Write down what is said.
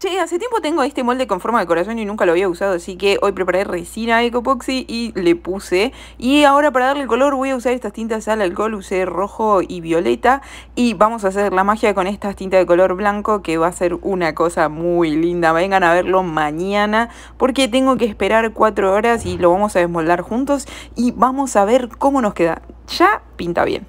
Che, hace tiempo tengo este molde con forma de corazón y nunca lo había usado, así que hoy preparé resina ecopoxy y le puse. Y ahora para darle el color voy a usar estas tintas al alcohol, usé rojo y violeta. Y vamos a hacer la magia con estas tintas de color blanco, que va a ser una cosa muy linda. Vengan a verlo mañana, porque tengo que esperar 4 horas y lo vamos a desmoldar juntos. Y vamos a ver cómo nos queda. Ya pinta bien.